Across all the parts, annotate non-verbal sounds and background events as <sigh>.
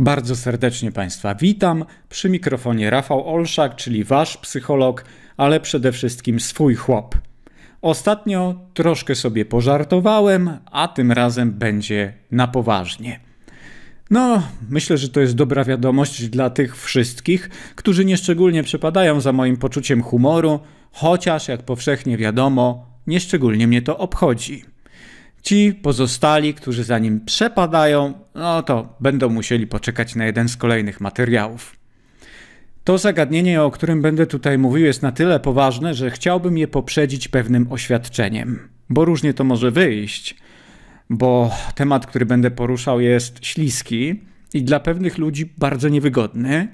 Bardzo serdecznie Państwa witam. Przy mikrofonie Rafał Olszak, czyli Wasz psycholog, ale przede wszystkim swój chłop. Ostatnio troszkę sobie pożartowałem, a tym razem będzie na poważnie. No, myślę, że to jest dobra wiadomość dla tych wszystkich, którzy nieszczególnie przepadają za moim poczuciem humoru, chociaż, jak powszechnie wiadomo, nieszczególnie mnie to obchodzi. Ci pozostali, którzy za nim przepadają, no to będą musieli poczekać na jeden z kolejnych materiałów. To zagadnienie, o którym będę tutaj mówił, jest na tyle poważne, że chciałbym je poprzedzić pewnym oświadczeniem, bo różnie to może wyjść, bo temat, który będę poruszał, jest śliski i dla pewnych ludzi bardzo niewygodny.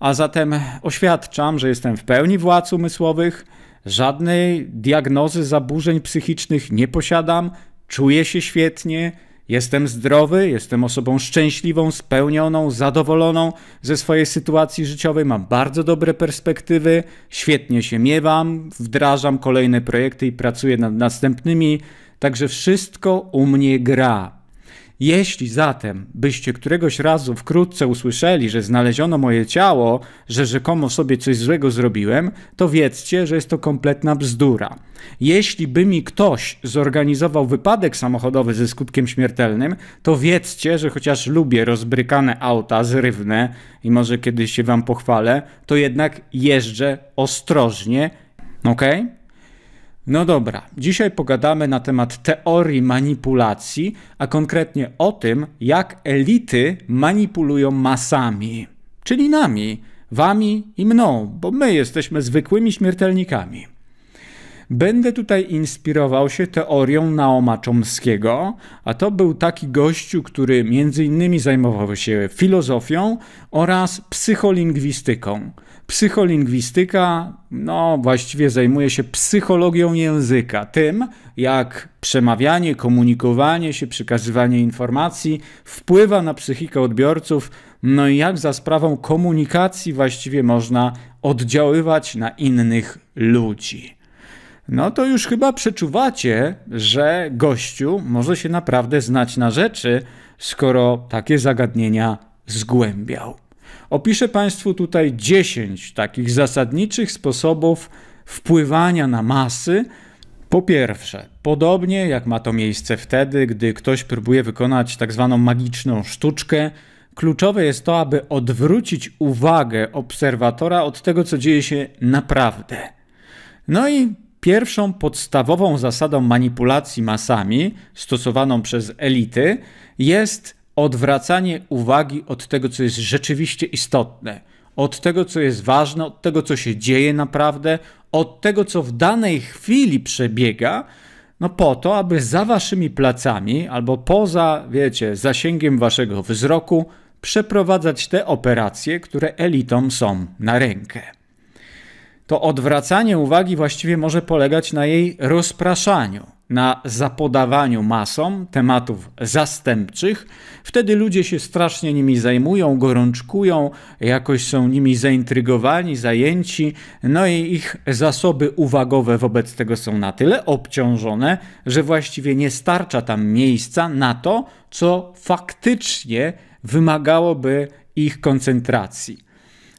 A zatem oświadczam, że jestem w pełni władz umysłowych, żadnej diagnozy zaburzeń psychicznych nie posiadam, czuję się świetnie, jestem zdrowy, jestem osobą szczęśliwą, spełnioną, zadowoloną ze swojej sytuacji życiowej, mam bardzo dobre perspektywy, świetnie się miewam, wdrażam kolejne projekty i pracuję nad następnymi, także wszystko u mnie gra. Jeśli zatem byście któregoś razu wkrótce usłyszeli, że znaleziono moje ciało, że rzekomo sobie coś złego zrobiłem, to wiedzcie, że jest to kompletna bzdura. Jeśli by mi ktoś zorganizował wypadek samochodowy ze skutkiem śmiertelnym, to wiedzcie, że chociaż lubię rozbrykane auta, zrywne i może kiedyś się wam pochwalę, to jednak jeżdżę ostrożnie, okej? Okay? No dobra, dzisiaj pogadamy na temat teorii manipulacji, a konkretnie o tym, jak elity manipulują masami, czyli nami, wami i mną, bo my jesteśmy zwykłymi śmiertelnikami. Będę tutaj inspirował się teorią Naoma Chomskiego, a to był taki gościu, który między innymi zajmował się filozofią oraz psycholingwistyką. Psycholingwistyka, no właściwie zajmuje się psychologią języka, tym jak przemawianie, komunikowanie się, przekazywanie informacji wpływa na psychikę odbiorców, no i jak za sprawą komunikacji właściwie można oddziaływać na innych ludzi. No to już chyba przeczuwacie, że gościu może się naprawdę znać na rzeczy, skoro takie zagadnienia zgłębiał. Opiszę Państwu tutaj 10 takich zasadniczych sposobów wpływania na masy. Po pierwsze, podobnie jak ma to miejsce wtedy, gdy ktoś próbuje wykonać tak zwaną magiczną sztuczkę, kluczowe jest to, aby odwrócić uwagę obserwatora od tego, co dzieje się naprawdę. No i pierwszą podstawową zasadą manipulacji masami stosowaną przez elity jest odwracanie uwagi od tego, co jest rzeczywiście istotne, od tego, co jest ważne, od tego, co się dzieje naprawdę, od tego, co w danej chwili przebiega, no po to, aby za waszymi placami albo poza, wiecie, zasięgiem waszego wzroku przeprowadzać te operacje, które elitom są na rękę. To odwracanie uwagi właściwie może polegać na jej rozpraszaniu na zapodawaniu masom tematów zastępczych. Wtedy ludzie się strasznie nimi zajmują, gorączkują, jakoś są nimi zaintrygowani, zajęci, no i ich zasoby uwagowe wobec tego są na tyle obciążone, że właściwie nie starcza tam miejsca na to, co faktycznie wymagałoby ich koncentracji.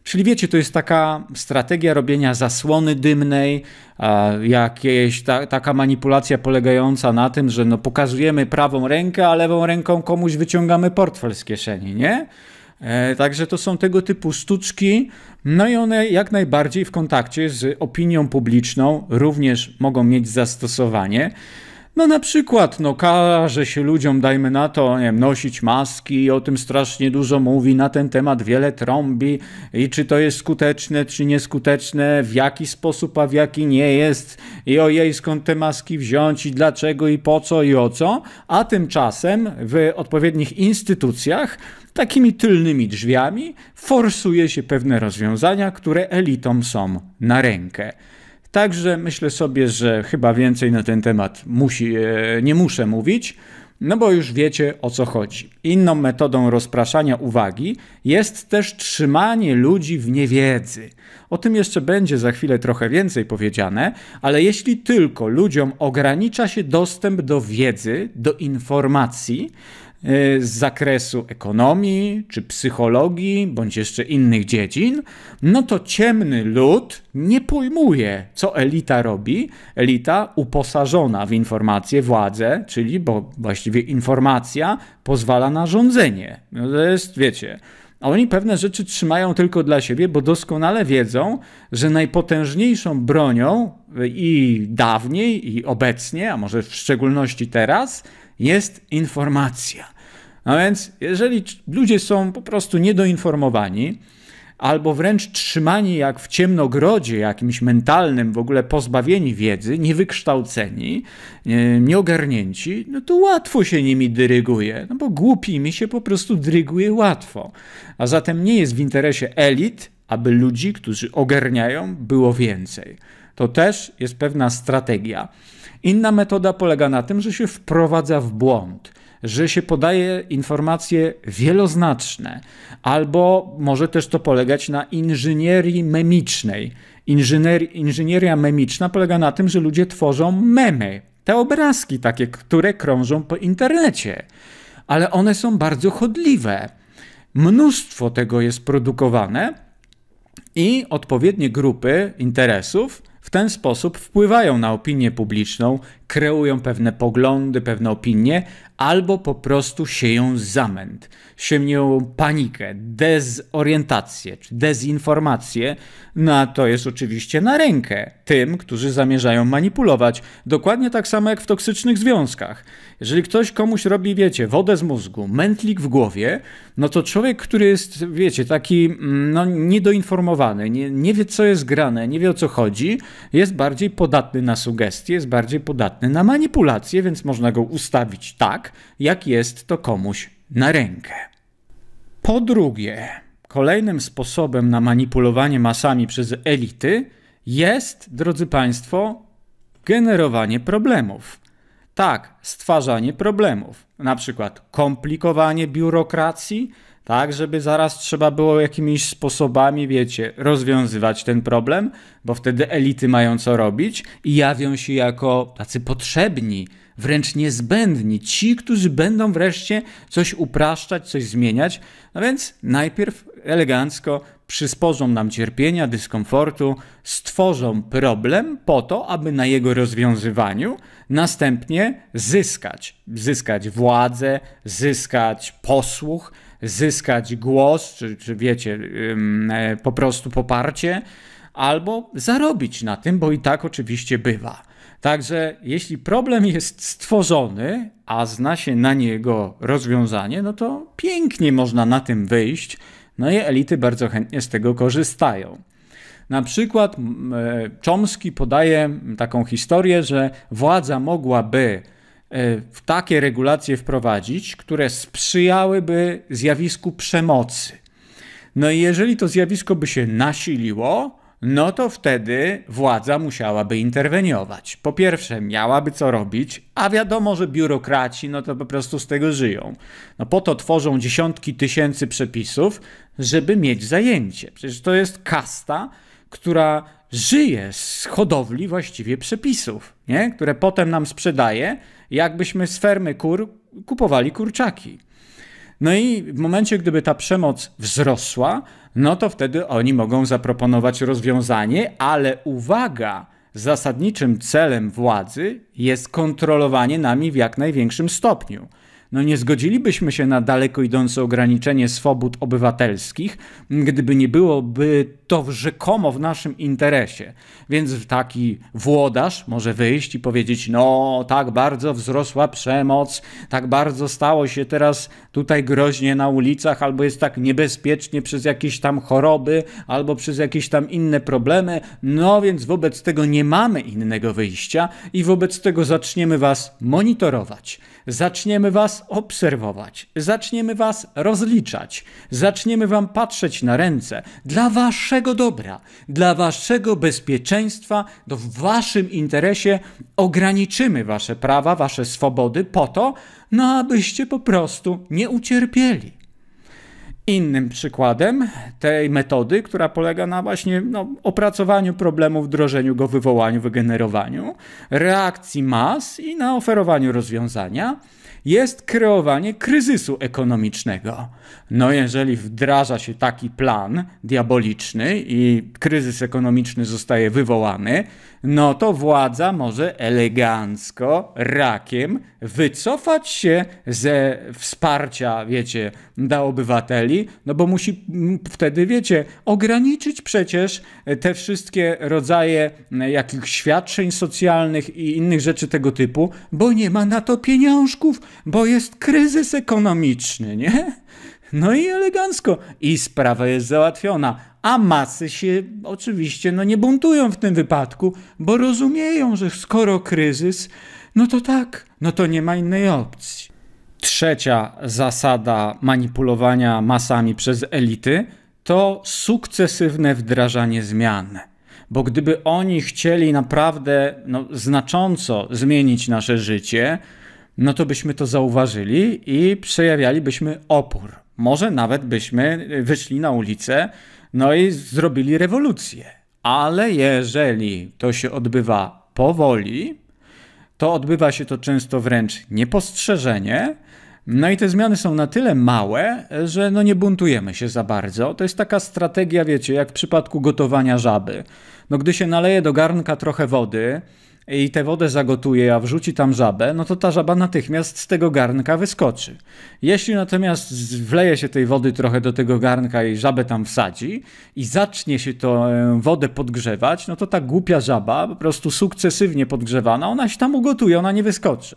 Czyli wiecie, to jest taka strategia robienia zasłony dymnej, jakieś ta, taka manipulacja polegająca na tym, że no pokazujemy prawą rękę, a lewą ręką komuś wyciągamy portfel z kieszeni, nie? E, także to są tego typu sztuczki, no i one jak najbardziej w kontakcie z opinią publiczną również mogą mieć zastosowanie. No na przykład, no każe się ludziom, dajmy na to, nie wiem, nosić maski, o tym strasznie dużo mówi, na ten temat wiele trąbi i czy to jest skuteczne, czy nieskuteczne, w jaki sposób, a w jaki nie jest i ojej, skąd te maski wziąć i dlaczego i po co i o co, a tymczasem w odpowiednich instytucjach takimi tylnymi drzwiami forsuje się pewne rozwiązania, które elitom są na rękę. Także myślę sobie, że chyba więcej na ten temat musi, e, nie muszę mówić, no bo już wiecie o co chodzi. Inną metodą rozpraszania uwagi jest też trzymanie ludzi w niewiedzy. O tym jeszcze będzie za chwilę trochę więcej powiedziane, ale jeśli tylko ludziom ogranicza się dostęp do wiedzy, do informacji, Y, z zakresu ekonomii czy psychologii, bądź jeszcze innych dziedzin, no to ciemny lud nie pojmuje, co elita robi. Elita uposażona w informacje, władzę, czyli, bo właściwie informacja pozwala na rządzenie. No to jest, wiecie, a oni pewne rzeczy trzymają tylko dla siebie, bo doskonale wiedzą, że najpotężniejszą bronią y, i dawniej, i obecnie, a może w szczególności teraz, jest informacja. No więc, jeżeli ludzie są po prostu niedoinformowani, albo wręcz trzymani jak w ciemnogrodzie jakimś mentalnym, w ogóle pozbawieni wiedzy, niewykształceni, nieogarnięci, no to łatwo się nimi dyryguje, no bo głupimi się po prostu dyryguje łatwo. A zatem nie jest w interesie elit, aby ludzi, którzy ogarniają, było więcej. To też jest pewna strategia. Inna metoda polega na tym, że się wprowadza w błąd że się podaje informacje wieloznaczne, albo może też to polegać na inżynierii memicznej. Inżynier, inżynieria memiczna polega na tym, że ludzie tworzą memy, te obrazki takie, które krążą po internecie, ale one są bardzo chodliwe. Mnóstwo tego jest produkowane i odpowiednie grupy interesów w ten sposób wpływają na opinię publiczną, kreują pewne poglądy, pewne opinie, albo po prostu sieją zamęt, sieją panikę, dezorientację czy dezinformację. No a to jest oczywiście na rękę tym, którzy zamierzają manipulować. Dokładnie tak samo jak w toksycznych związkach. Jeżeli ktoś komuś robi, wiecie, wodę z mózgu, mętlik w głowie, no to człowiek, który jest, wiecie, taki mm, no, niedoinformowany, nie, nie wie co jest grane, nie wie o co chodzi, jest bardziej podatny na sugestie, jest bardziej podatny na manipulację, więc można go ustawić tak, jak jest to komuś na rękę. Po drugie, kolejnym sposobem na manipulowanie masami przez elity jest, drodzy Państwo, generowanie problemów. Tak, stwarzanie problemów, na przykład komplikowanie biurokracji, tak, żeby zaraz trzeba było jakimiś sposobami, wiecie, rozwiązywać ten problem, bo wtedy elity mają co robić i jawią się jako tacy potrzebni, wręcz niezbędni, ci, którzy będą wreszcie coś upraszczać, coś zmieniać. No więc najpierw elegancko przysporzą nam cierpienia, dyskomfortu, stworzą problem po to, aby na jego rozwiązywaniu następnie zyskać. Zyskać władzę, zyskać posłuch, zyskać głos, czy, czy wiecie, e, po prostu poparcie, albo zarobić na tym, bo i tak oczywiście bywa. Także jeśli problem jest stworzony, a zna się na niego rozwiązanie, no to pięknie można na tym wyjść, no i elity bardzo chętnie z tego korzystają. Na przykład e, Chomsky podaje taką historię, że władza mogłaby E, takie regulacje wprowadzić, które sprzyjałyby zjawisku przemocy. No i jeżeli to zjawisko by się nasiliło, no to wtedy władza musiałaby interweniować. Po pierwsze, miałaby co robić, a wiadomo, że biurokraci no to po prostu z tego żyją. No po to tworzą dziesiątki tysięcy przepisów, żeby mieć zajęcie. Przecież to jest kasta, która żyje z hodowli właściwie przepisów, nie? które potem nam sprzedaje, jakbyśmy z fermy kur kupowali kurczaki. No i w momencie, gdyby ta przemoc wzrosła, no to wtedy oni mogą zaproponować rozwiązanie, ale uwaga, zasadniczym celem władzy jest kontrolowanie nami w jak największym stopniu. No nie zgodzilibyśmy się na daleko idące ograniczenie swobód obywatelskich, gdyby nie byłoby to rzekomo w naszym interesie. Więc taki włodarz może wyjść i powiedzieć: No, tak bardzo wzrosła przemoc, tak bardzo stało się teraz tutaj groźnie na ulicach, albo jest tak niebezpiecznie przez jakieś tam choroby, albo przez jakieś tam inne problemy. No więc wobec tego nie mamy innego wyjścia i wobec tego zaczniemy Was monitorować. Zaczniemy Was obserwować, zaczniemy Was rozliczać, zaczniemy Wam patrzeć na ręce dla Waszego dobra, dla Waszego bezpieczeństwa, to w Waszym interesie ograniczymy Wasze prawa, Wasze swobody po to, no abyście po prostu nie ucierpieli innym przykładem tej metody, która polega na właśnie no, opracowaniu problemu, wdrożeniu go, wywołaniu, wygenerowaniu, reakcji mas i na oferowaniu rozwiązania, jest kreowanie kryzysu ekonomicznego. No, jeżeli wdraża się taki plan diaboliczny i kryzys ekonomiczny zostaje wywołany, no to władza może elegancko, rakiem wycofać się ze wsparcia, wiecie, dla obywateli, no bo musi wtedy, wiecie, ograniczyć przecież te wszystkie rodzaje jakichś świadczeń socjalnych i innych rzeczy tego typu, bo nie ma na to pieniążków, bo jest kryzys ekonomiczny, nie? No i elegancko. I sprawa jest załatwiona a masy się oczywiście no, nie buntują w tym wypadku, bo rozumieją, że skoro kryzys, no to tak, no to nie ma innej opcji. Trzecia zasada manipulowania masami przez elity to sukcesywne wdrażanie zmian. Bo gdyby oni chcieli naprawdę no, znacząco zmienić nasze życie, no to byśmy to zauważyli i przejawialibyśmy opór. Może nawet byśmy wyszli na ulicę no i zrobili rewolucję. Ale jeżeli to się odbywa powoli, to odbywa się to często wręcz niepostrzeżenie. No i te zmiany są na tyle małe, że no nie buntujemy się za bardzo. To jest taka strategia, wiecie, jak w przypadku gotowania żaby. No gdy się naleje do garnka trochę wody, i tę wodę zagotuje, a wrzuci tam żabę, no to ta żaba natychmiast z tego garnka wyskoczy. Jeśli natomiast wleje się tej wody trochę do tego garnka i żabę tam wsadzi i zacznie się to e, wodę podgrzewać, no to ta głupia żaba po prostu sukcesywnie podgrzewana, ona się tam ugotuje, ona nie wyskoczy.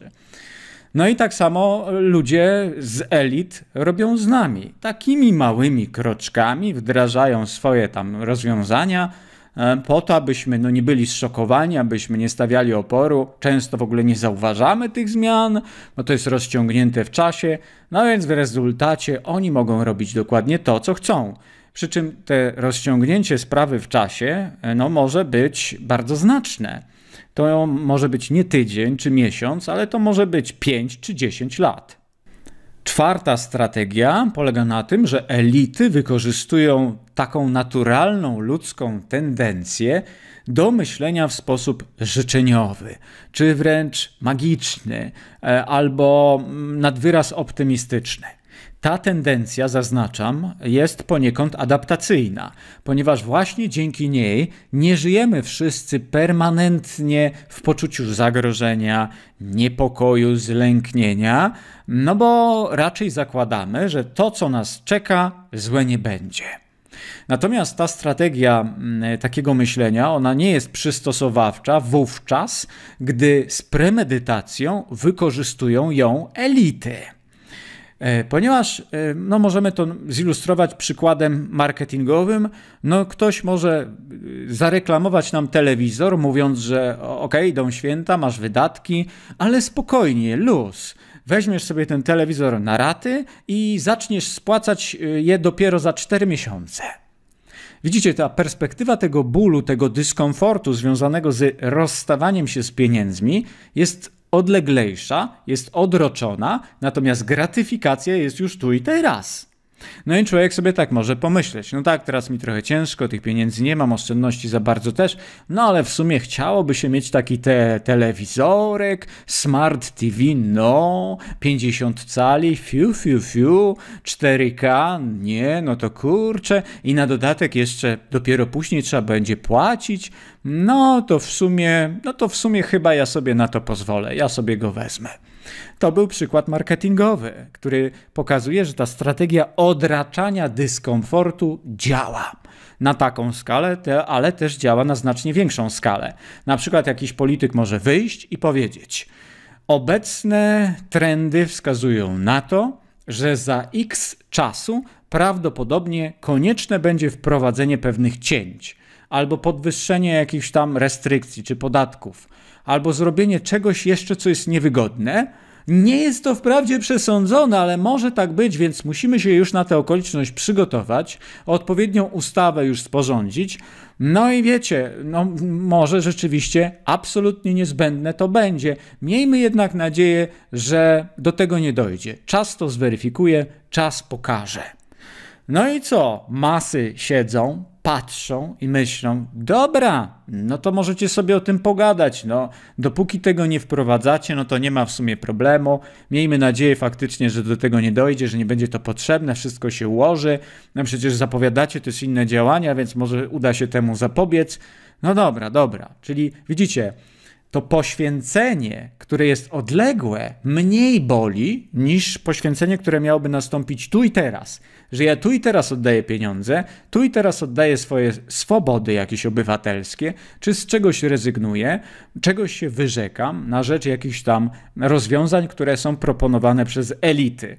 No i tak samo ludzie z elit robią z nami. Takimi małymi kroczkami wdrażają swoje tam rozwiązania, E, po to, abyśmy no, nie byli zszokowani, abyśmy nie stawiali oporu. Często w ogóle nie zauważamy tych zmian, bo to jest rozciągnięte w czasie, no więc w rezultacie oni mogą robić dokładnie to, co chcą. Przy czym to rozciągnięcie sprawy w czasie e, no, może być bardzo znaczne. To może być nie tydzień czy miesiąc, ale to może być 5 czy 10 lat. Czwarta strategia polega na tym, że elity wykorzystują taką naturalną ludzką tendencję do myślenia w sposób życzeniowy, czy wręcz magiczny, e, albo mm, nadwyraz optymistyczny. Ta tendencja, zaznaczam, jest poniekąd adaptacyjna, ponieważ właśnie dzięki niej nie żyjemy wszyscy permanentnie w poczuciu zagrożenia, niepokoju, zlęknienia, no bo raczej zakładamy, że to, co nas czeka, złe nie będzie. Natomiast ta strategia mm, takiego myślenia, ona nie jest przystosowawcza wówczas, gdy z premedytacją wykorzystują ją elity. E, ponieważ e, no, możemy to zilustrować przykładem marketingowym, no, ktoś może e, zareklamować nam telewizor, mówiąc, że ok, idą święta, masz wydatki, ale spokojnie, luz. Weźmiesz sobie ten telewizor na raty i zaczniesz spłacać je dopiero za 4 miesiące. Widzicie, ta perspektywa tego bólu, tego dyskomfortu związanego z rozstawaniem się z pieniędzmi jest odleglejsza, jest odroczona, natomiast gratyfikacja jest już tu i teraz. No i człowiek sobie tak może pomyśleć, no tak, teraz mi trochę ciężko, tych pieniędzy nie mam, oszczędności za bardzo też, no ale w sumie chciałoby się mieć taki te telewizorek, smart TV, no, 50 cali, fiu, fiu, fiu, 4K, nie, no to kurczę, i na dodatek jeszcze dopiero później trzeba będzie płacić, no to w sumie, no to w sumie chyba ja sobie na to pozwolę, ja sobie go wezmę. To był przykład marketingowy, który pokazuje, że ta strategia odraczania dyskomfortu działa na taką skalę, ale też działa na znacznie większą skalę. Na przykład jakiś polityk może wyjść i powiedzieć: Obecne trendy wskazują na to, że za x czasu prawdopodobnie konieczne będzie wprowadzenie pewnych cięć albo podwyższenie jakichś tam restrykcji czy podatków albo zrobienie czegoś jeszcze, co jest niewygodne. Nie jest to wprawdzie przesądzone, ale może tak być, więc musimy się już na tę okoliczność przygotować, odpowiednią ustawę już sporządzić. No i wiecie, no może rzeczywiście absolutnie niezbędne to będzie. Miejmy jednak nadzieję, że do tego nie dojdzie. Czas to zweryfikuje, czas pokaże. No i co? Masy siedzą, patrzą i myślą: dobra, no to możecie sobie o tym pogadać. No, dopóki tego nie wprowadzacie, no to nie ma w sumie problemu. Miejmy nadzieję faktycznie, że do tego nie dojdzie, że nie będzie to potrzebne, wszystko się ułoży. No przecież zapowiadacie też inne działania, więc może uda się temu zapobiec. No dobra, dobra. Czyli widzicie, to poświęcenie, które jest odległe, mniej boli niż poświęcenie, które miałoby nastąpić tu i teraz. Że ja tu i teraz oddaję pieniądze, tu i teraz oddaję swoje swobody jakieś obywatelskie, czy z czegoś rezygnuję, czegoś się wyrzekam na rzecz jakichś tam rozwiązań, które są proponowane przez elity.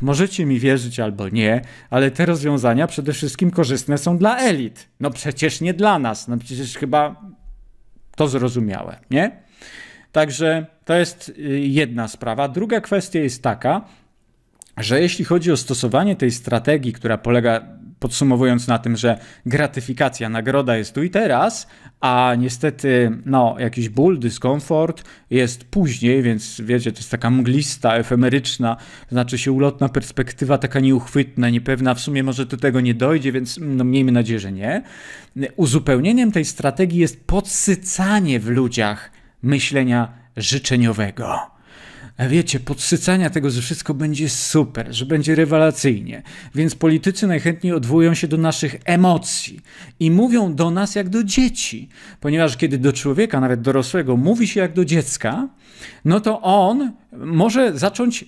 Możecie mi wierzyć albo nie, ale te rozwiązania przede wszystkim korzystne są dla elit. No przecież nie dla nas. No przecież chyba to zrozumiałe, nie? Także to jest y, jedna sprawa. Druga kwestia jest taka, że jeśli chodzi o stosowanie tej strategii, która polega podsumowując na tym, że gratyfikacja, nagroda jest tu i teraz, a niestety no, jakiś ból, dyskomfort jest później, więc wiecie, to jest taka mglista, efemeryczna, znaczy się ulotna perspektywa, taka nieuchwytna, niepewna, w sumie może do tego nie dojdzie, więc no, miejmy nadzieję, że nie. Uzupełnieniem tej strategii jest podsycanie w ludziach myślenia życzeniowego wiecie, podsycania tego, że wszystko będzie super, że będzie rewelacyjnie. Więc politycy najchętniej odwołują się do naszych emocji i mówią do nas jak do dzieci, ponieważ kiedy do człowieka, nawet dorosłego, mówi się jak do dziecka, no to on może zacząć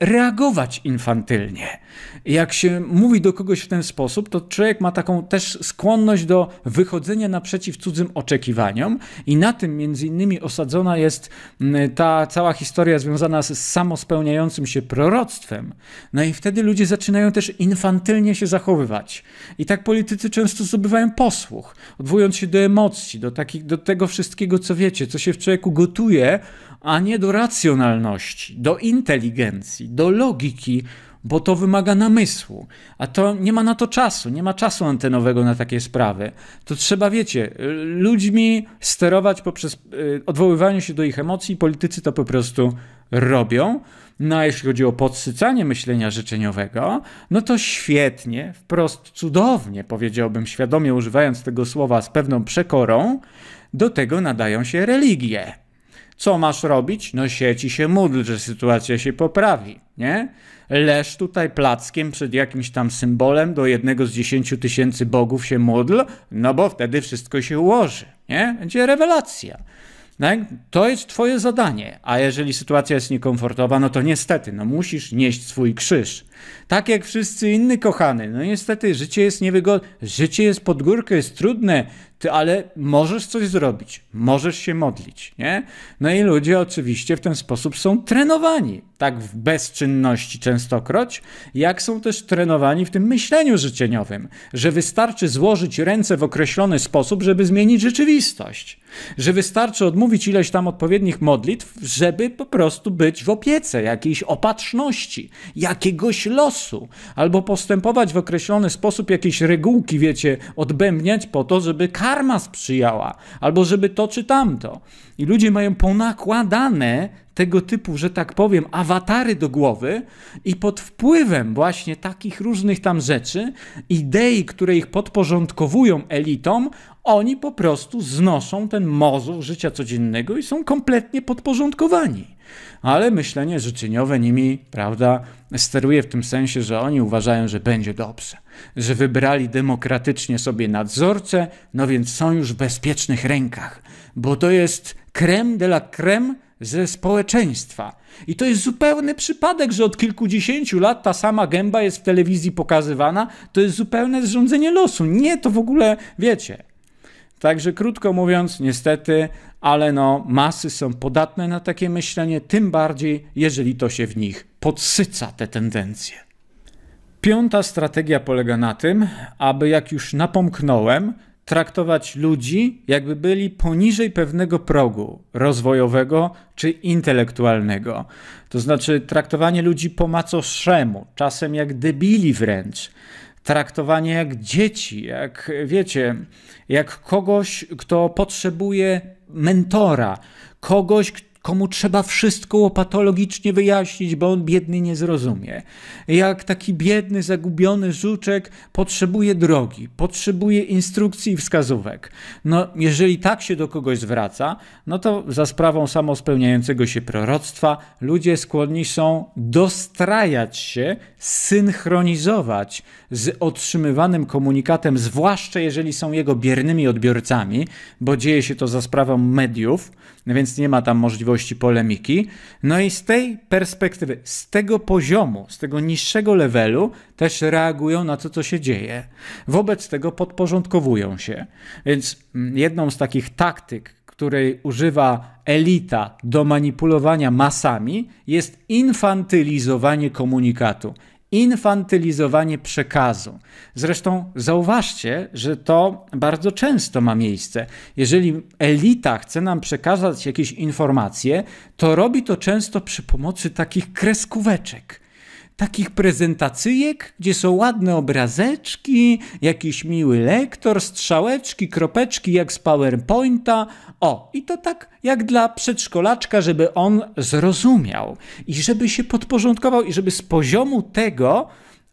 reagować infantylnie. Jak się mówi do kogoś w ten sposób, to człowiek ma taką też skłonność do wychodzenia naprzeciw cudzym oczekiwaniom i na tym między innymi osadzona jest mm, ta cała historia związana z samospełniającym się proroctwem. No i wtedy ludzie zaczynają też infantylnie się zachowywać. I tak politycy często zdobywają posłuch, odwołując się do emocji, do, takich, do tego wszystkiego, co wiecie, co się w człowieku gotuje, a nie do racjonalności, do inteligencji, do logiki, bo to wymaga namysłu, a to nie ma na to czasu, nie ma czasu antenowego na takie sprawy. To trzeba, wiecie, ludźmi sterować poprzez y, odwoływanie się do ich emocji, politycy to po prostu robią. No a jeśli chodzi o podsycanie myślenia życzeniowego, no to świetnie, wprost cudownie, powiedziałbym świadomie używając tego słowa z pewną przekorą, do tego nadają się religie. Co masz robić? No sieci się módl, że sytuacja się poprawi, nie? Leż tutaj plackiem przed jakimś tam symbolem do jednego z dziesięciu tysięcy bogów się módl, no bo wtedy wszystko się ułoży, nie? Będzie rewelacja. Tak? To jest twoje zadanie, a jeżeli sytuacja jest niekomfortowa, no to niestety, no musisz nieść swój krzyż. Tak jak wszyscy inni, kochany. No niestety, życie jest niewygodne, życie jest pod górkę, jest trudne, ty, ale możesz coś zrobić, możesz się modlić, nie? No i ludzie oczywiście w ten sposób są trenowani, tak w bezczynności częstokroć, jak są też trenowani w tym myśleniu życieniowym, że wystarczy złożyć ręce w określony sposób, żeby zmienić rzeczywistość, że wystarczy odmówić ileś tam odpowiednich modlitw, żeby po prostu być w opiece, jakiejś opatrzności, jakiegoś losu, albo postępować w określony sposób, jakieś regułki, wiecie, odbębniać po to, żeby karma sprzyjała, albo żeby to czy tamto. I ludzie mają ponakładane tego typu, że tak powiem, awatary do głowy i pod wpływem właśnie takich różnych tam rzeczy, idei, które ich podporządkowują elitom, oni po prostu znoszą ten mozu życia codziennego i są kompletnie podporządkowani. Ale myślenie życzeniowe nimi, prawda, steruje w tym sensie, że oni uważają, że będzie dobrze, że wybrali demokratycznie sobie nadzorcę, no więc są już w bezpiecznych rękach, bo to jest krem de la creme ze społeczeństwa. I to jest zupełny przypadek, że od kilkudziesięciu lat ta sama gęba jest w telewizji pokazywana. To jest zupełne zrządzenie losu. Nie, to w ogóle wiecie. Także krótko mówiąc, niestety, ale no, masy są podatne na takie myślenie, tym bardziej, jeżeli to się w nich podsyca te tendencje. Piąta strategia polega na tym, aby jak już napomknąłem, traktować ludzi, jakby byli poniżej pewnego progu rozwojowego czy intelektualnego. To znaczy traktowanie ludzi po macoszemu, czasem jak debili wręcz. Traktowanie jak dzieci, jak wiecie, jak kogoś, kto potrzebuje mentora, kogoś, kto komu trzeba wszystko opatologicznie wyjaśnić, bo on biedny nie zrozumie. Jak taki biedny, zagubiony żuczek potrzebuje drogi, potrzebuje instrukcji i wskazówek. No, jeżeli tak się do kogoś zwraca, no to za sprawą samospełniającego się proroctwa ludzie skłonni są dostrajać się, synchronizować z otrzymywanym komunikatem, zwłaszcza jeżeli są jego biernymi odbiorcami, bo dzieje się to za sprawą mediów, no więc nie ma tam możliwości polemiki. No i z tej perspektywy, z tego poziomu, z tego niższego levelu też reagują na to, co się dzieje. Wobec tego podporządkowują się. Więc mm, jedną z takich taktyk, której używa elita do manipulowania masami, jest infantylizowanie komunikatu infantylizowanie przekazu. Zresztą zauważcie, że to bardzo często ma miejsce. Jeżeli elita chce nam przekazać jakieś informacje, to robi to często przy pomocy takich kreskóweczek takich prezentacyjek, gdzie są ładne obrazeczki, jakiś miły lektor, strzałeczki, kropeczki jak z PowerPointa. O, i to tak jak dla przedszkolaczka, żeby on zrozumiał i żeby się podporządkował i żeby z poziomu tego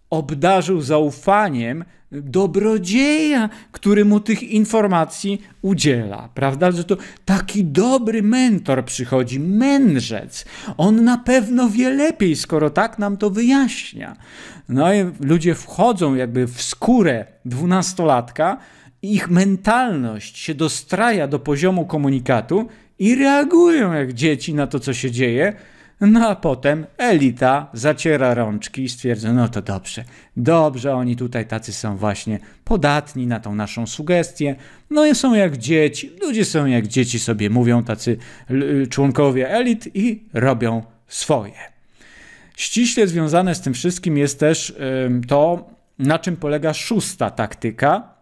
obdarzył zaufaniem dobrodzieja, który mu tych informacji udziela, prawda? Że to taki dobry mentor przychodzi, mędrzec. On na pewno wie lepiej, skoro tak nam to wyjaśnia. No i ludzie wchodzą jakby w skórę dwunastolatka, ich mentalność się dostraja do poziomu komunikatu i reagują jak dzieci na to, co się dzieje, no a potem elita zaciera rączki i stwierdza, no to dobrze, dobrze, oni tutaj tacy są właśnie podatni na tą naszą sugestię, no i są jak dzieci, ludzie są jak dzieci sobie mówią, tacy członkowie elit i robią swoje. Ściśle związane z tym wszystkim jest też to, na czym polega szósta taktyka.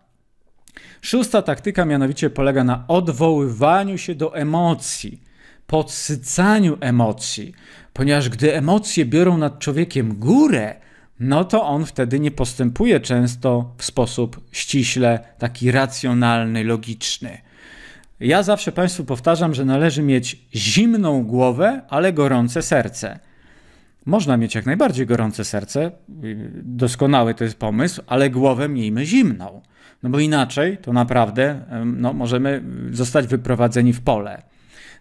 Szósta taktyka mianowicie polega na odwoływaniu się do emocji podsycaniu emocji, ponieważ gdy emocje biorą nad człowiekiem górę, no to on wtedy nie postępuje często w sposób ściśle taki racjonalny, logiczny. Ja zawsze Państwu powtarzam, że należy mieć zimną głowę, ale gorące serce. Można mieć jak najbardziej gorące serce, doskonały to jest pomysł, ale głowę miejmy zimną. No bo inaczej to naprawdę no, możemy zostać wyprowadzeni w pole.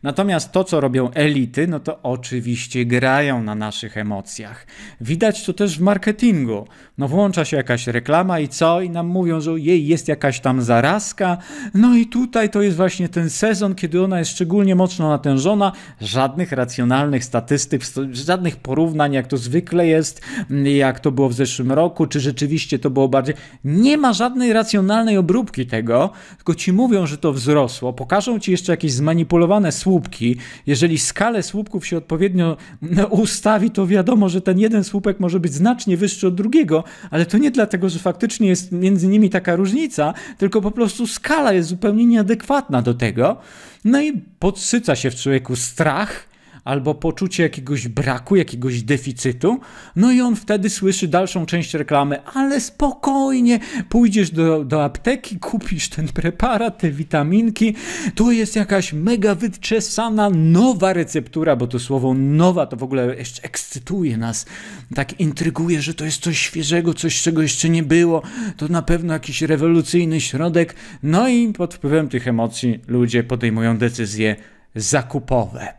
Natomiast to, co robią elity, no to oczywiście grają na naszych emocjach. Widać to też w marketingu. No włącza się jakaś reklama i co? I nam mówią, że jej jest jakaś tam zarazka. No i tutaj to jest właśnie ten sezon, kiedy ona jest szczególnie mocno natężona. Żadnych racjonalnych statystyk, żadnych porównań, jak to zwykle jest, jak to było w zeszłym roku, czy rzeczywiście to było bardziej. Nie ma żadnej racjonalnej obróbki tego, tylko ci mówią, że to wzrosło. Pokażą ci jeszcze jakieś zmanipulowane słowa, słupki. Jeżeli skalę słupków się odpowiednio no, ustawi, to wiadomo, że ten jeden słupek może być znacznie wyższy od drugiego, ale to nie dlatego, że faktycznie jest między nimi taka różnica, tylko po prostu skala jest zupełnie nieadekwatna do tego. No i podsyca się w człowieku strach, albo poczucie jakiegoś braku, jakiegoś deficytu. No i on wtedy słyszy dalszą część reklamy, ale spokojnie, pójdziesz do, do apteki, kupisz ten preparat, te witaminki. Tu jest jakaś mega wyczesana nowa receptura, bo to słowo nowa to w ogóle jeszcze ekscytuje nas, tak intryguje, że to jest coś świeżego, coś czego jeszcze nie było. To na pewno jakiś rewolucyjny środek. No i pod wpływem tych emocji ludzie podejmują decyzje zakupowe.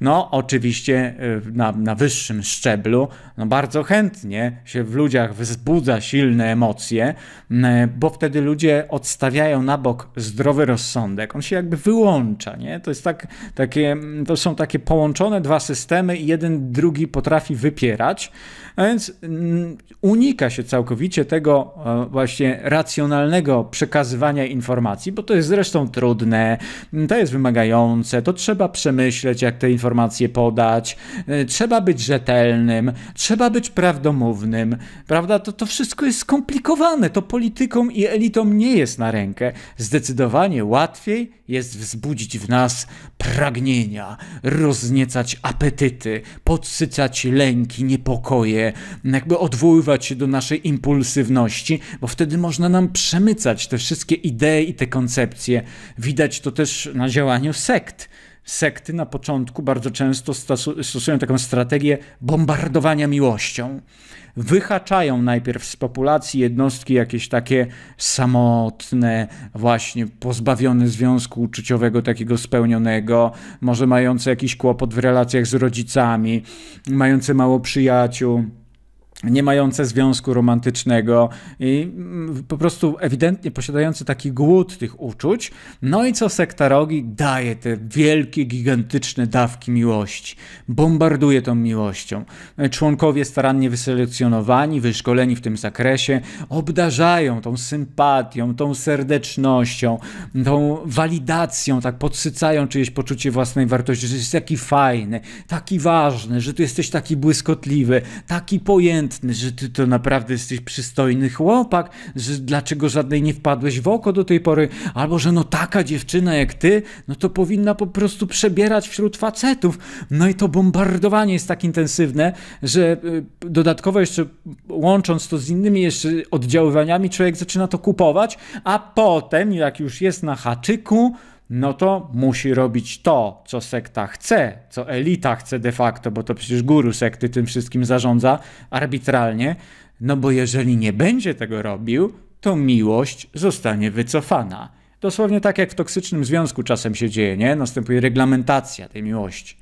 No, oczywiście y, na, na wyższym szczeblu, no bardzo chętnie się w ludziach wzbudza silne emocje, mm, bo wtedy ludzie odstawiają na bok zdrowy rozsądek. On się jakby wyłącza, nie? To jest tak, takie, mm, to są takie połączone dwa systemy i jeden drugi potrafi wypierać. A więc mm, unika się całkowicie tego e, właśnie racjonalnego przekazywania informacji, bo to jest zresztą trudne, mm, to jest wymagające, to trzeba przemyśleć, jak te informacje podać, e, trzeba być rzetelnym, trzeba być prawdomównym, prawda? To, to wszystko jest skomplikowane, to politykom i elitom nie jest na rękę. Zdecydowanie łatwiej jest wzbudzić w nas pragnienia, rozniecać apetyty, podsycać lęki, niepokoje, jakby odwoływać się do naszej impulsywności, bo wtedy można nam przemycać te wszystkie idee i te koncepcje. Widać to też na działaniu sekt sekty na początku bardzo często stosują taką strategię bombardowania miłością wyhaczają najpierw z populacji jednostki jakieś takie samotne, właśnie pozbawione związku uczuciowego takiego spełnionego, może mające jakiś kłopot w relacjach z rodzicami, mające mało przyjaciół nie mające związku romantycznego i mm, po prostu ewidentnie posiadające taki głód tych uczuć. No i co sekta rogi? Daje te wielkie, gigantyczne dawki miłości. Bombarduje tą miłością. No członkowie starannie wyselekcjonowani, wyszkoleni w tym zakresie, obdarzają tą sympatią, tą serdecznością, tą walidacją, tak podsycają czyjeś poczucie własnej wartości, że jesteś taki fajny, taki ważny, że tu jesteś taki błyskotliwy, taki pojęty, że ty to naprawdę jesteś przystojny chłopak, że dlaczego żadnej nie wpadłeś w oko do tej pory, albo że no taka dziewczyna jak ty, no to powinna po prostu przebierać wśród facetów. No i to bombardowanie jest tak intensywne, że y, dodatkowo jeszcze łącząc to z innymi jeszcze oddziaływaniami, człowiek zaczyna to kupować, a potem, jak już jest na haczyku, no to musi robić to, co sekta chce, co elita chce de facto, bo to przecież guru sekty tym wszystkim zarządza arbitralnie, no bo jeżeli nie będzie tego robił, to miłość zostanie wycofana. Dosłownie tak jak w toksycznym związku czasem się dzieje, nie? Następuje reglamentacja tej miłości.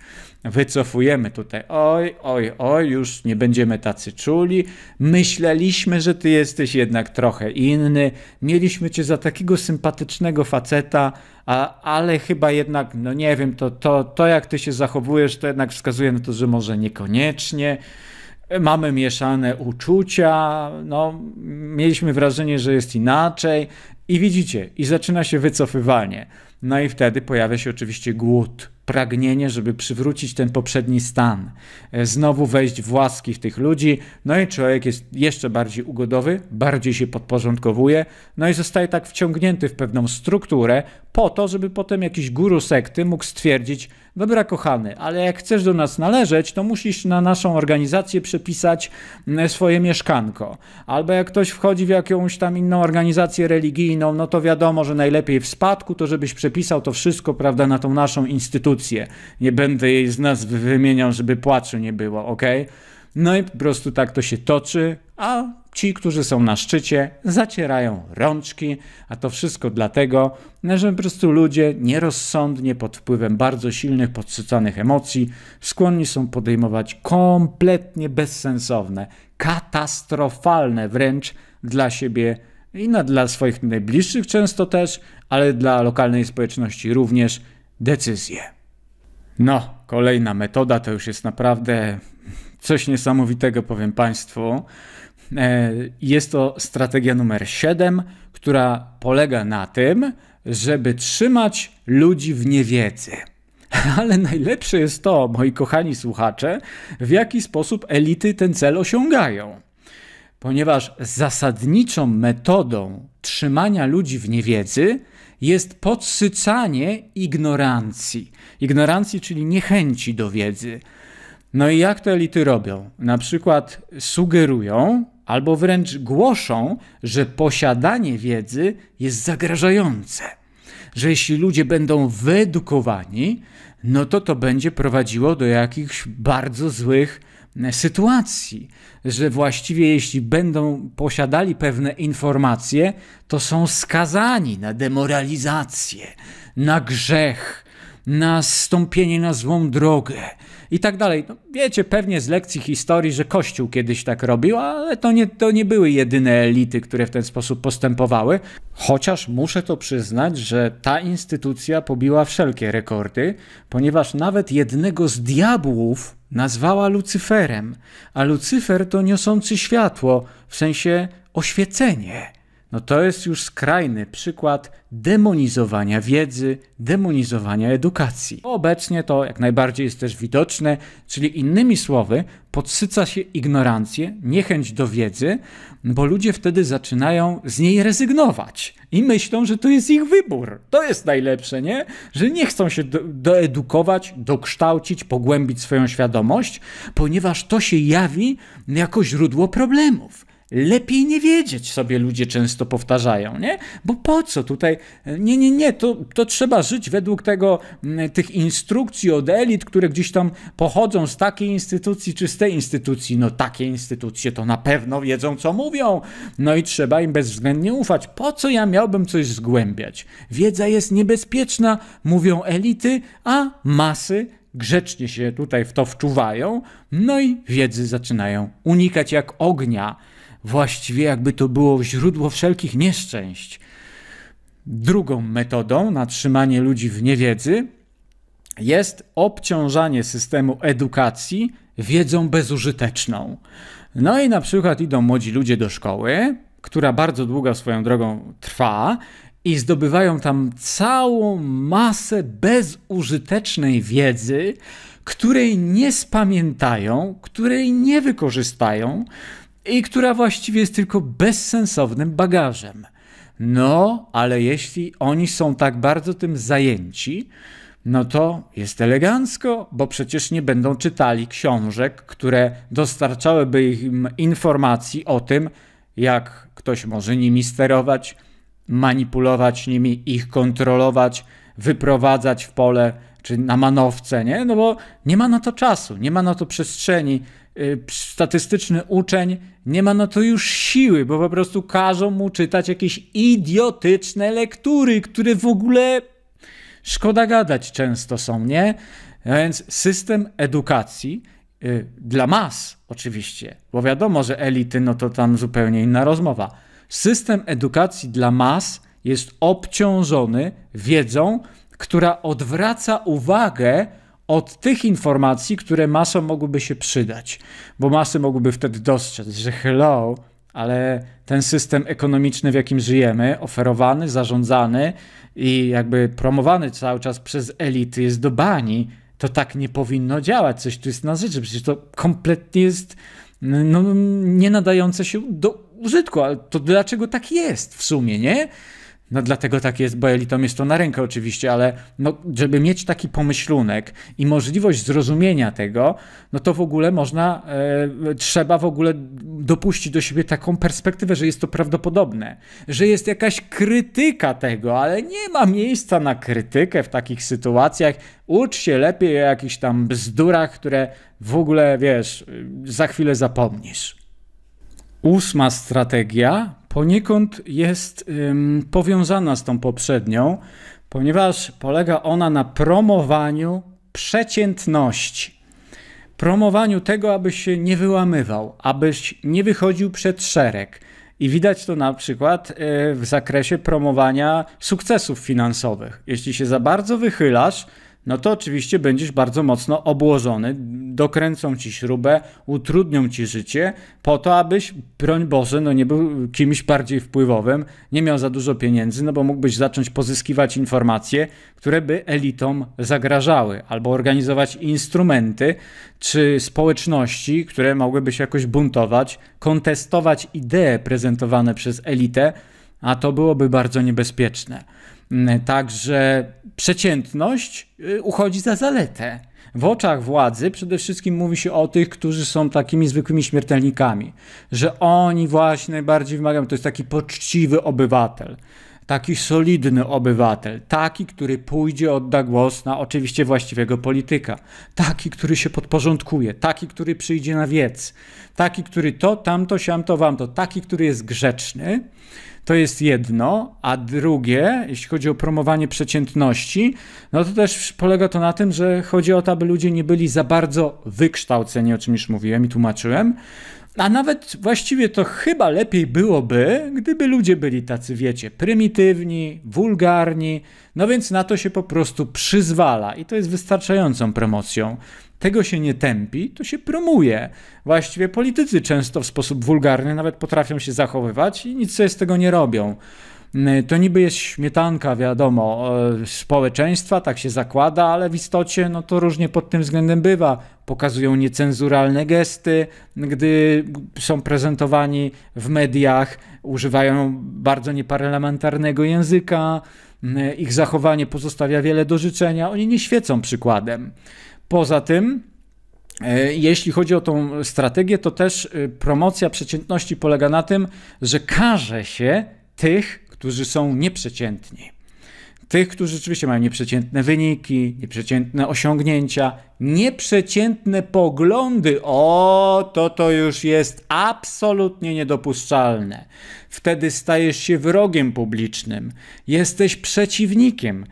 Wycofujemy tutaj, oj, oj, oj, już nie będziemy tacy czuli. Myśleliśmy, że ty jesteś jednak trochę inny. Mieliśmy cię za takiego sympatycznego faceta, a, ale chyba jednak, no nie wiem, to, to, to jak ty się zachowujesz, to jednak wskazuje na to, że może niekoniecznie mamy mieszane uczucia, no, mieliśmy wrażenie, że jest inaczej, i widzicie, i zaczyna się wycofywanie. No i wtedy pojawia się oczywiście głód, pragnienie, żeby przywrócić ten poprzedni stan, e, znowu wejść w łaski w tych ludzi, no i człowiek jest jeszcze bardziej ugodowy, bardziej się podporządkowuje, no i zostaje tak wciągnięty w pewną strukturę po to, żeby potem jakiś guru sekty mógł stwierdzić, dobra kochany, ale jak chcesz do nas należeć, to musisz na naszą organizację przepisać swoje mieszkanko. Albo jak ktoś wchodzi w jakąś tam inną organizację religijną, no to wiadomo, że najlepiej w spadku, to żebyś przepisał przepisał to wszystko, prawda, na tą naszą instytucję. Nie będę jej z nazw wymieniał, żeby płaczu nie było, ok? No i po prostu tak to się toczy, a ci, którzy są na szczycie, zacierają rączki, a to wszystko dlatego, że po prostu ludzie nierozsądnie pod wpływem bardzo silnych, podsycanych emocji skłonni są podejmować kompletnie bezsensowne, katastrofalne wręcz dla siebie i na, dla swoich najbliższych często też, ale dla lokalnej społeczności również decyzje. No, kolejna metoda to już jest naprawdę coś niesamowitego, powiem Państwu. E, jest to strategia numer 7, która polega na tym, żeby trzymać ludzi w niewiedzy. <laughs> Ale najlepsze jest to, moi kochani słuchacze, w jaki sposób elity ten cel osiągają ponieważ zasadniczą metodą trzymania ludzi w niewiedzy jest podsycanie ignorancji. Ignorancji, czyli niechęci do wiedzy. No i jak to elity robią? Na przykład sugerują albo wręcz głoszą, że posiadanie wiedzy jest zagrażające. Że jeśli ludzie będą wyedukowani, no to to będzie prowadziło do jakichś bardzo złych sytuacji, że właściwie jeśli będą posiadali pewne informacje, to są skazani na demoralizację, na grzech, na stąpienie na złą drogę i tak dalej. No, wiecie pewnie z lekcji historii, że Kościół kiedyś tak robił, ale to nie, to nie były jedyne elity, które w ten sposób postępowały. Chociaż muszę to przyznać, że ta instytucja pobiła wszelkie rekordy, ponieważ nawet jednego z diabłów nazwała Lucyferem, a Lucyfer to niosący światło, w sensie oświecenie no to jest już skrajny przykład demonizowania wiedzy, demonizowania edukacji. Obecnie to jak najbardziej jest też widoczne, czyli innymi słowy, podsyca się ignorancję, niechęć do wiedzy, bo ludzie wtedy zaczynają z niej rezygnować i myślą, że to jest ich wybór. To jest najlepsze, nie? Że nie chcą się do, doedukować, dokształcić, pogłębić swoją świadomość, ponieważ to się jawi jako źródło problemów. Lepiej nie wiedzieć, sobie ludzie często powtarzają, nie? Bo po co tutaj? Nie, nie, nie, to, to trzeba żyć według tego, mm, tych instrukcji od elit, które gdzieś tam pochodzą z takiej instytucji czy z tej instytucji. No takie instytucje to na pewno wiedzą, co mówią. No i trzeba im bezwzględnie ufać. Po co ja miałbym coś zgłębiać? Wiedza jest niebezpieczna, mówią elity, a masy grzecznie się tutaj w to wczuwają, no i wiedzy zaczynają unikać jak ognia właściwie jakby to było źródło wszelkich nieszczęść. Drugą metodą na trzymanie ludzi w niewiedzy jest obciążanie systemu edukacji wiedzą bezużyteczną. No i na przykład idą młodzi ludzie do szkoły, która bardzo długo swoją drogą trwa, i zdobywają tam całą masę bezużytecznej wiedzy, której nie spamiętają, której nie wykorzystają, i która właściwie jest tylko bezsensownym bagażem. No, ale jeśli oni są tak bardzo tym zajęci, no to jest elegancko, bo przecież nie będą czytali książek, które dostarczałyby im informacji o tym, jak ktoś może nimi sterować, manipulować nimi, ich kontrolować, wyprowadzać w pole czy na manowce, nie? No bo nie ma na to czasu, nie ma na to przestrzeni, Y, statystyczny uczeń nie ma na to już siły, bo po prostu każą mu czytać jakieś idiotyczne lektury, które w ogóle szkoda gadać często są, nie? A więc system edukacji y, dla mas oczywiście, bo wiadomo, że elity no to tam zupełnie inna rozmowa. System edukacji dla mas jest obciążony wiedzą, która odwraca uwagę od tych informacji, które masom mogłyby się przydać, bo masy mogłyby wtedy dostrzec, że hello, ale ten system ekonomiczny, w jakim żyjemy, oferowany, zarządzany i jakby promowany cały czas przez elity, jest do bani. To tak nie powinno działać, coś tu jest na rzeczy, przecież to kompletnie jest no, no, nie nadające się do użytku, ale to dlaczego tak jest w sumie, nie? No dlatego tak jest, bo elitom jest to na rękę oczywiście, ale no, żeby mieć taki pomyślunek i możliwość zrozumienia tego, no to w ogóle można, e, trzeba w ogóle dopuścić do siebie taką perspektywę, że jest to prawdopodobne, że jest jakaś krytyka tego, ale nie ma miejsca na krytykę w takich sytuacjach. Ucz się lepiej o jakichś tam bzdurach, które w ogóle, wiesz, za chwilę zapomnisz. Ósma strategia poniekąd jest powiązana z tą poprzednią, ponieważ polega ona na promowaniu przeciętności. Promowaniu tego, abyś się nie wyłamywał, abyś nie wychodził przed szereg. I widać to na przykład y, w zakresie promowania sukcesów finansowych. Jeśli się za bardzo wychylasz, no to oczywiście będziesz bardzo mocno obłożony, dokręcą ci śrubę, utrudnią ci życie, po to, abyś, broń Boże, no nie był kimś bardziej wpływowym, nie miał za dużo pieniędzy, no bo mógłbyś zacząć pozyskiwać informacje, które by elitom zagrażały, albo organizować instrumenty czy społeczności, które mogłyby się jakoś buntować, kontestować idee prezentowane przez elitę, a to byłoby bardzo niebezpieczne. Mm, także przeciętność y, uchodzi za zaletę. W oczach władzy przede wszystkim mówi się o tych, którzy są takimi zwykłymi śmiertelnikami, że oni właśnie najbardziej wymagają, to jest taki poczciwy obywatel taki solidny obywatel, taki, który pójdzie, odda głos na oczywiście właściwego polityka, taki, który się podporządkuje, taki, który przyjdzie na wiec, taki, który to, tamto, siamto, wamto, taki, który jest grzeczny, to jest jedno, a drugie, jeśli chodzi o promowanie przeciętności, no to też polega to na tym, że chodzi o to, aby ludzie nie byli za bardzo wykształceni, o czym już mówiłem i tłumaczyłem, a nawet właściwie to chyba lepiej byłoby, gdyby ludzie byli tacy, wiecie, prymitywni, wulgarni, no więc na to się po prostu przyzwala i to jest wystarczającą promocją. Tego się nie tępi, to się promuje. Właściwie politycy często w sposób wulgarny nawet potrafią się zachowywać i nic sobie z tego nie robią. Mm, y, to niby jest śmietanka, wiadomo, społeczeństwa, tak się zakłada, ale w istocie no to różnie pod tym względem bywa. Pokazują niecenzuralne gesty, gdy są prezentowani w mediach, używają bardzo nieparlamentarnego języka, mm, y, ich zachowanie pozostawia wiele do życzenia, oni nie świecą przykładem. Poza tym, y, jeśli chodzi o tą strategię, to też promocja przeciętności polega na tym, że karze się tych, którzy są nieprzeciętni. Tych, którzy rzeczywiście mają nieprzeciętne wyniki, nieprzeciętne osiągnięcia, nieprzeciętne poglądy. O, to to już jest absolutnie niedopuszczalne. Wtedy stajesz się wrogiem publicznym, jesteś przeciwnikiem,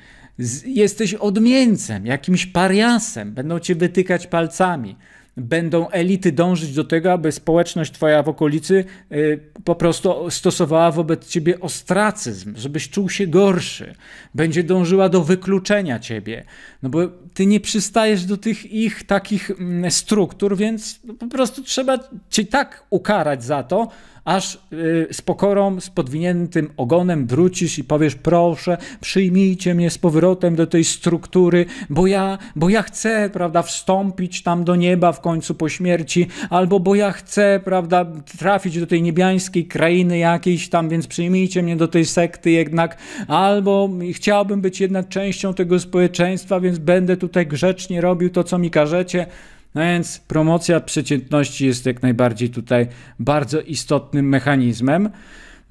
jesteś odmieńcem, jakimś pariasem, będą cię wytykać palcami będą elity dążyć do tego, aby społeczność twoja w okolicy y, po prostu stosowała wobec ciebie ostracyzm, żebyś czuł się gorszy. Będzie dążyła do wykluczenia ciebie, no bo ty nie przystajesz do tych ich takich mm, struktur, więc po prostu trzeba cię tak ukarać za to, aż y, z pokorą, z podwiniętym ogonem wrócisz i powiesz: Proszę, przyjmijcie mnie z powrotem do tej struktury, bo ja, bo ja chcę, prawda, wstąpić tam do nieba w końcu po śmierci, albo bo ja chcę, prawda, trafić do tej niebiańskiej krainy jakiejś tam, więc przyjmijcie mnie do tej sekty jednak, albo chciałbym być jednak częścią tego społeczeństwa, więc będę tutaj grzecznie robił to, co mi każecie. No więc promocja przeciętności jest jak najbardziej tutaj bardzo istotnym mechanizmem.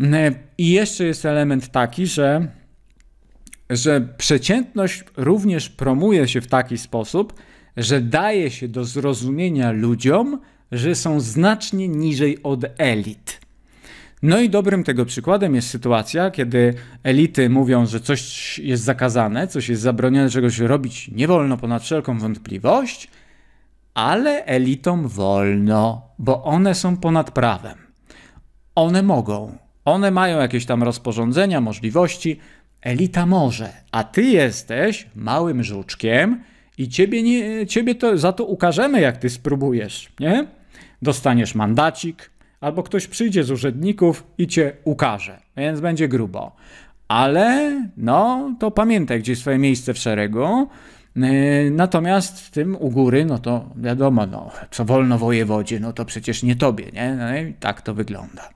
E, I jeszcze jest element taki, że, że przeciętność również promuje się w taki sposób, że daje się do zrozumienia ludziom, że są znacznie niżej od elit. No i dobrym tego przykładem jest sytuacja, kiedy elity mówią, że coś jest zakazane, coś jest zabronione, czegoś robić nie wolno ponad wszelką wątpliwość – ale elitom wolno, bo one są ponad prawem. One mogą, one mają jakieś tam rozporządzenia, możliwości. Elita może, a ty jesteś małym żuczkiem i ciebie, nie, ciebie to, za to ukażemy, jak ty spróbujesz, nie? Dostaniesz mandacik, albo ktoś przyjdzie z urzędników i cię ukaże, więc będzie grubo. Ale no, to pamiętaj, gdzie jest swoje miejsce w szeregu, E, natomiast w tym u góry, no to wiadomo, no, co wolno wojewodzie, no to przecież nie tobie, nie? No i tak to wygląda.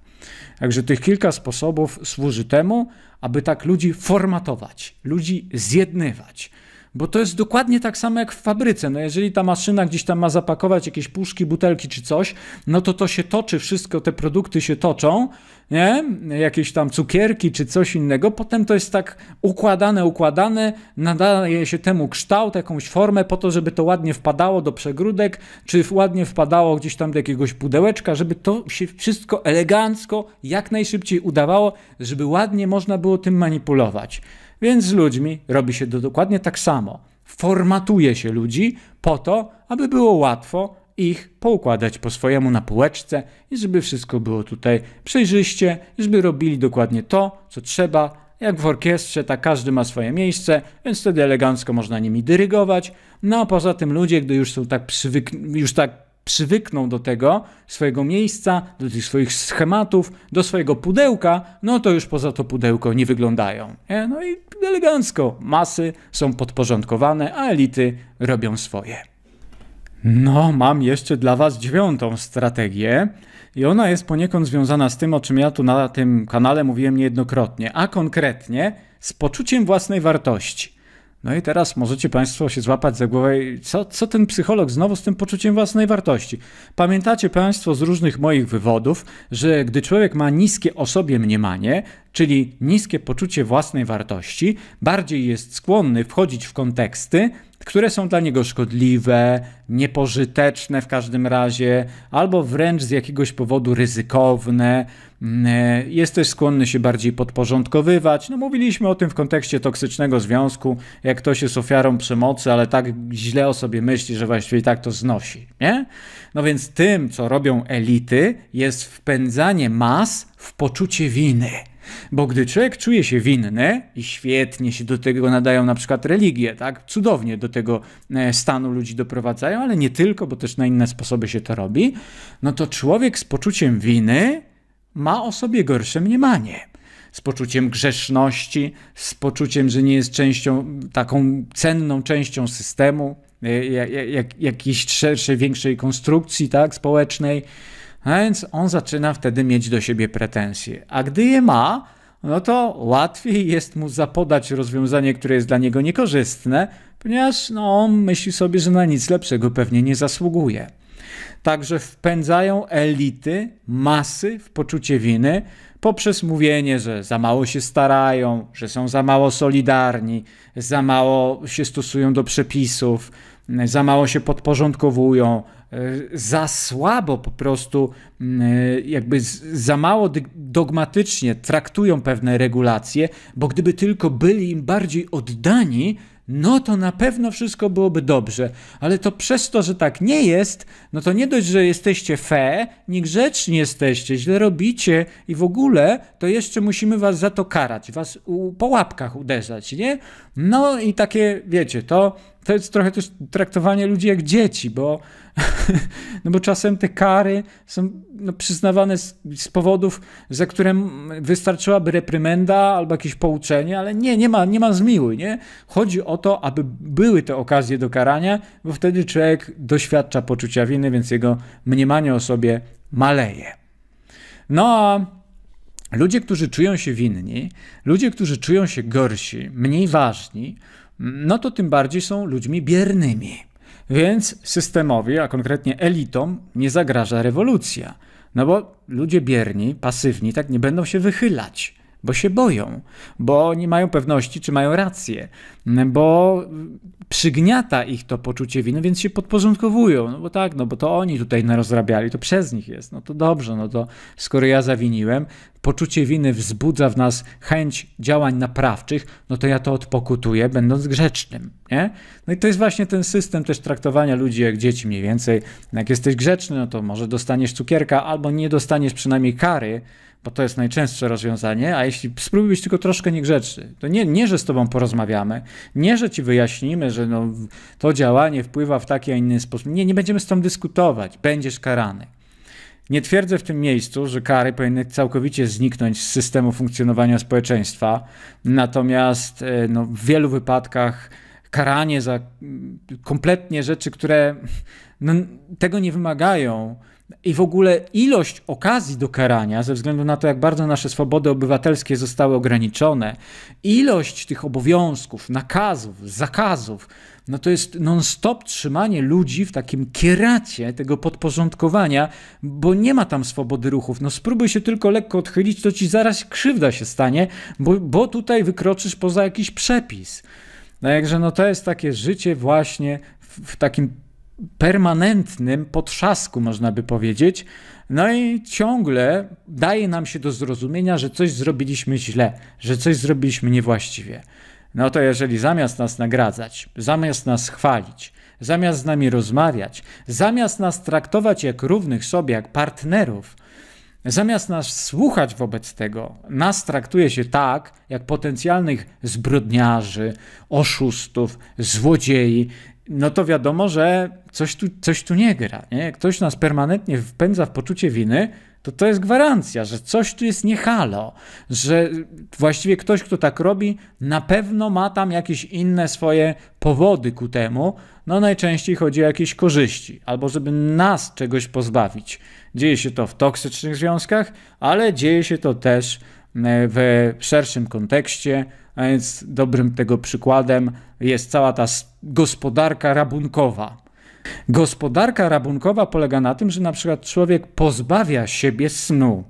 Także tych kilka sposobów służy temu, aby tak ludzi formatować, ludzi zjednywać. Bo to jest dokładnie tak samo jak w fabryce. No jeżeli ta maszyna gdzieś tam ma zapakować jakieś puszki, butelki czy coś, no to to się toczy, wszystko te produkty się toczą, nie? Jakieś tam cukierki czy coś innego. Potem to jest tak układane, układane, nadaje się temu kształt, jakąś formę po to, żeby to ładnie wpadało do przegródek, czy ładnie wpadało gdzieś tam do jakiegoś pudełeczka, żeby to się wszystko elegancko, jak najszybciej udawało, żeby ładnie można było tym manipulować. Więc z ludźmi robi się to dokładnie tak samo. Formatuje się ludzi po to, aby było łatwo ich poukładać po swojemu na półeczce i żeby wszystko było tutaj przejrzyście, żeby robili dokładnie to, co trzeba. Jak w orkiestrze, tak każdy ma swoje miejsce, więc wtedy elegancko można nimi dyrygować. No a poza tym ludzie, gdy już są tak, przywyk- już tak przywykną do tego swojego miejsca, do tych swoich schematów, do swojego pudełka, no to już poza to pudełko nie wyglądają. Nie? No i elegancko, masy są podporządkowane, a elity robią swoje. No, mam jeszcze dla Was dziewiątą strategię. I ona jest poniekąd związana z tym, o czym ja tu na tym kanale mówiłem niejednokrotnie, a konkretnie z poczuciem własnej wartości. No i teraz możecie Państwo się złapać za głowę, co, co ten psycholog znowu z tym poczuciem własnej wartości. Pamiętacie Państwo z różnych moich wywodów, że gdy człowiek ma niskie o sobie mniemanie, czyli niskie poczucie własnej wartości, bardziej jest skłonny wchodzić w konteksty, które są dla niego szkodliwe, niepożyteczne w każdym razie, albo wręcz z jakiegoś powodu ryzykowne. Mm, e, jest też skłonny się bardziej podporządkowywać. No, mówiliśmy o tym w kontekście toksycznego związku, jak ktoś jest ofiarą przemocy, ale tak źle o sobie myśli, że właściwie i tak to znosi. Nie? No więc tym, co robią elity, jest wpędzanie mas w poczucie winy. Bo gdy człowiek czuje się winny i świetnie się do tego nadają na przykład religie, tak? Cudownie do tego e, stanu ludzi doprowadzają, ale nie tylko, bo też na inne sposoby się to robi, no to człowiek z poczuciem winy ma o sobie gorsze mniemanie z poczuciem grzeszności, z poczuciem, że nie jest częścią, taką cenną częścią systemu, e, jak, jak, jakiejś szerszej, większej konstrukcji tak, społecznej. A więc on zaczyna wtedy mieć do siebie pretensje. A gdy je ma, no to łatwiej jest mu zapodać rozwiązanie, które jest dla niego niekorzystne, ponieważ no, on myśli sobie, że na nic lepszego pewnie nie zasługuje. Także wpędzają elity, masy w poczucie winy poprzez mówienie, że za mało się starają, że są za mało solidarni, za mało się stosują do przepisów, za mało się podporządkowują, e, za słabo po prostu, mm, e, jakby za mało dogmatycznie traktują pewne regulacje, bo gdyby tylko byli im bardziej oddani, no to na pewno wszystko byłoby dobrze. Ale to przez to, że tak nie jest, no to nie dość, że jesteście fe, niegrzeczni jesteście, źle robicie i w ogóle, to jeszcze musimy was za to karać, was u, po łapkach uderzać, nie? No i takie, wiecie, to to jest trochę też traktowanie ludzi jak dzieci, bo, <laughs> no bo czasem te kary są no, przyznawane z, z, powodów, za które wystarczyłaby reprymenda albo jakieś pouczenie, ale nie, nie ma, nie ma zmiły. Nie? Chodzi o to, aby były te okazje do karania, bo wtedy człowiek doświadcza poczucia winy, więc jego mniemanie o sobie maleje. No a ludzie, którzy czują się winni, ludzie, którzy czują się gorsi, mniej ważni, no to tym bardziej są ludźmi biernymi. Więc systemowi, a konkretnie elitom, nie zagraża rewolucja. No bo ludzie bierni, pasywni, tak nie będą się wychylać bo się boją, bo nie mają pewności, czy mają rację, bo przygniata ich to poczucie winy, więc się podporządkowują. No bo tak, no bo to oni tutaj narozrabiali, to przez nich jest. No to dobrze, no to skoro ja zawiniłem, poczucie winy wzbudza w nas chęć działań naprawczych, no to ja to odpokutuję, będąc grzecznym. Nie? No i to jest właśnie ten system też traktowania ludzi jak dzieci mniej więcej. Jak jesteś grzeczny, no to może dostaniesz cukierka, albo nie dostaniesz przynajmniej kary, bo to jest najczęstsze rozwiązanie, a jeśli spróbuj być tylko troszkę niegrzeczny, to nie, nie, że z tobą porozmawiamy, nie, że ci wyjaśnimy, że no, to działanie wpływa w taki, a inny sposób. Nie, nie będziemy z tobą dyskutować, będziesz karany. Nie twierdzę w tym miejscu, że kary powinny całkowicie zniknąć z systemu funkcjonowania społeczeństwa, natomiast e, no, w wielu wypadkach karanie za mm, kompletnie rzeczy, które no, tego nie wymagają, i w ogóle ilość okazji do karania, ze względu na to, jak bardzo nasze swobody obywatelskie zostały ograniczone, ilość tych obowiązków, nakazów, zakazów, no to jest non-stop trzymanie ludzi w takim kieracie tego podporządkowania, bo nie ma tam swobody ruchów. No spróbuj się tylko lekko odchylić, to ci zaraz krzywda się stanie, bo, bo tutaj wykroczysz poza jakiś przepis. No jakże no to jest takie życie właśnie w, w takim permanentnym potrzasku, można by powiedzieć. No i ciągle daje nam się do zrozumienia, że coś zrobiliśmy źle, że coś zrobiliśmy niewłaściwie. No to jeżeli zamiast nas nagradzać, zamiast nas chwalić, zamiast z nami rozmawiać, zamiast nas traktować jak równych sobie, jak partnerów, zamiast nas słuchać wobec tego, nas traktuje się tak, jak potencjalnych zbrodniarzy, oszustów, złodziei, no to wiadomo, że coś tu, coś tu nie gra. Nie? Jak ktoś nas permanentnie wpędza w poczucie winy, to to jest gwarancja, że coś tu jest niehalo, że właściwie ktoś, kto tak robi, na pewno ma tam jakieś inne swoje powody ku temu. No najczęściej chodzi o jakieś korzyści, albo żeby nas czegoś pozbawić. Dzieje się to w toksycznych związkach, ale dzieje się to też e, w szerszym kontekście a więc dobrym tego przykładem jest cała ta gospodarka rabunkowa. Gospodarka rabunkowa polega na tym, że na przykład człowiek pozbawia siebie snu,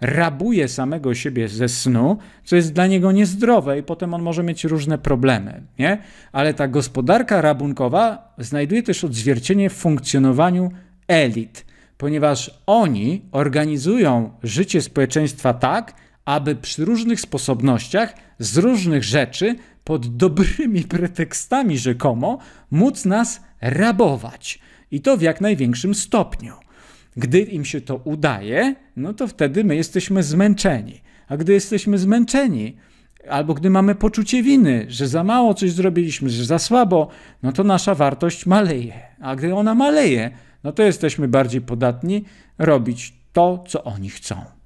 rabuje samego siebie ze snu, co jest dla niego niezdrowe i potem on może mieć różne problemy, nie? Ale ta gospodarka rabunkowa znajduje też odzwierciedlenie w funkcjonowaniu elit, ponieważ oni organizują życie społeczeństwa tak, aby przy różnych sposobnościach, z różnych rzeczy, pod dobrymi pretekstami rzekomo, móc nas rabować. I to w jak największym stopniu. Gdy im się to udaje, no to wtedy my jesteśmy zmęczeni. A gdy jesteśmy zmęczeni, albo gdy mamy poczucie winy, że za mało coś zrobiliśmy, że za słabo, no to nasza wartość maleje. A gdy ona maleje, no to jesteśmy bardziej podatni robić to, co oni chcą.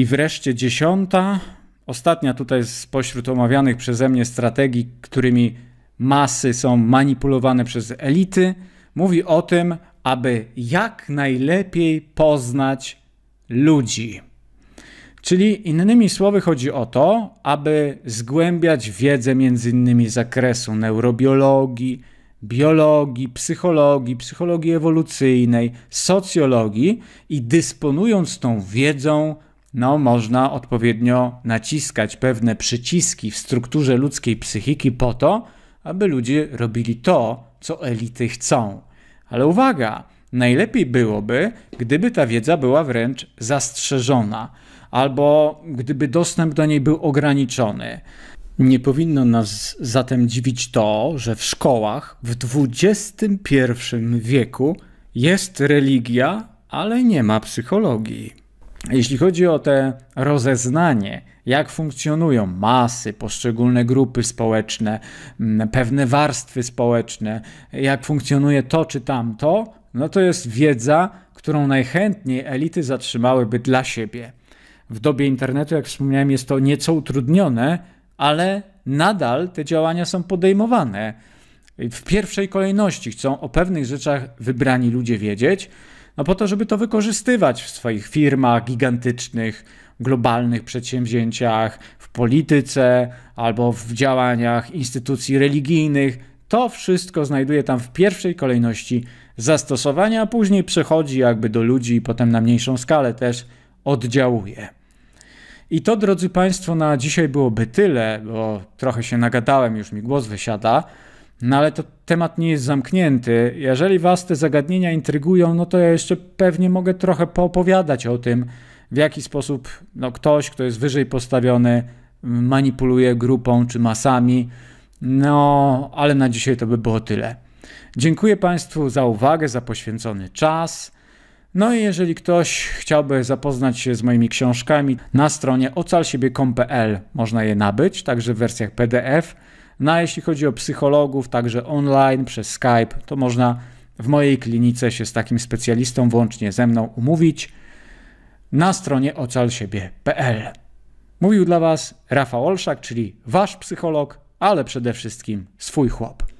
I wreszcie dziesiąta, ostatnia tutaj spośród omawianych przeze mnie strategii, którymi masy są manipulowane przez elity, mówi o tym, aby jak najlepiej poznać ludzi. Czyli innymi słowy chodzi o to, aby zgłębiać wiedzę między innymi z zakresu neurobiologii, biologii, psychologii, psychologii ewolucyjnej, socjologii i dysponując tą wiedzą no, można odpowiednio naciskać pewne przyciski w strukturze ludzkiej psychiki po to, aby ludzie robili to, co elity chcą. Ale uwaga, najlepiej byłoby, gdyby ta wiedza była wręcz zastrzeżona, albo gdyby dostęp do niej był ograniczony. Nie powinno nas zatem dziwić to, że w szkołach w XXI wieku jest religia, ale nie ma psychologii jeśli chodzi o te rozeznanie, jak funkcjonują masy, poszczególne grupy społeczne, mm, pewne warstwy społeczne, jak funkcjonuje to czy tamto, no to jest wiedza, którą najchętniej elity zatrzymałyby dla siebie. W dobie internetu, jak wspomniałem, jest to nieco utrudnione, ale nadal te działania są podejmowane. W pierwszej kolejności chcą o pewnych rzeczach wybrani ludzie wiedzieć, no po to, żeby to wykorzystywać w swoich firmach gigantycznych, globalnych przedsięwzięciach, w polityce albo w działaniach instytucji religijnych. To wszystko znajduje tam w pierwszej kolejności zastosowania, a później przechodzi jakby do ludzi i potem na mniejszą skalę też oddziałuje. I to, drodzy Państwo, na dzisiaj byłoby tyle, bo trochę się nagadałem, już mi głos wysiada. No ale to temat nie jest zamknięty. Jeżeli Was te zagadnienia intrygują, no to ja jeszcze pewnie mogę trochę poopowiadać o tym, w jaki sposób no, ktoś, kto jest wyżej postawiony, manipuluje grupą czy masami. No, ale na dzisiaj to by było tyle. Dziękuję Państwu za uwagę, za poświęcony czas. No i jeżeli ktoś chciałby zapoznać się z moimi książkami, na stronie ocalsiebie.com.pl można je nabyć, także w wersjach PDF. No a jeśli chodzi o psychologów, także online, przez Skype, to można w mojej klinice się z takim specjalistą włącznie ze mną umówić na stronie ocalsiebie.pl. Mówił dla Was Rafał Olszak, czyli Wasz psycholog, ale przede wszystkim swój chłop.